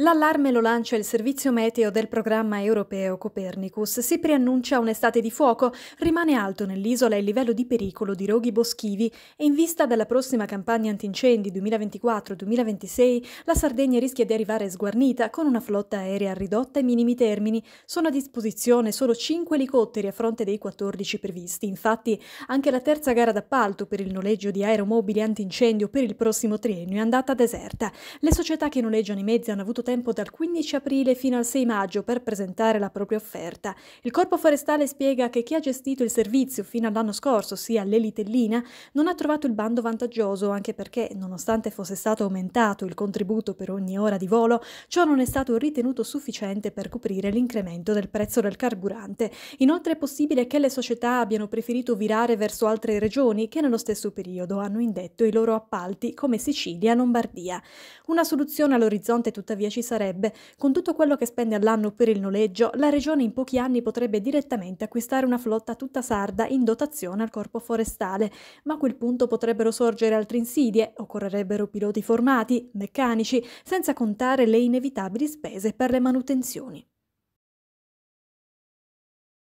L'allarme lo lancia il servizio meteo del programma europeo Copernicus. Si preannuncia un'estate di fuoco, rimane alto nell'isola il livello di pericolo di roghi boschivi e in vista della prossima campagna antincendi 2024-2026 la Sardegna rischia di arrivare sguarnita con una flotta aerea ridotta ai minimi termini. Sono a disposizione solo 5 elicotteri a fronte dei 14 previsti. Infatti anche la terza gara d'appalto per il noleggio di aeromobili antincendio per il prossimo triennio è andata deserta. Le società che noleggiano i mezzi hanno avuto tempo dal 15 aprile fino al 6 maggio per presentare la propria offerta. Il Corpo Forestale spiega che chi ha gestito il servizio fino all'anno scorso, ossia l'Elitellina, non ha trovato il bando vantaggioso, anche perché, nonostante fosse stato aumentato il contributo per ogni ora di volo, ciò non è stato ritenuto sufficiente per coprire l'incremento del prezzo del carburante. Inoltre è possibile che le società abbiano preferito virare verso altre regioni che nello stesso periodo hanno indetto i loro appalti, come Sicilia e Lombardia. Una soluzione all'orizzonte tuttavia ci ci sarebbe. Con tutto quello che spende all'anno per il noleggio, la regione in pochi anni potrebbe direttamente acquistare una flotta tutta sarda in dotazione al corpo forestale, ma a quel punto potrebbero sorgere altre insidie, occorrerebbero piloti formati, meccanici, senza contare le inevitabili spese per le manutenzioni.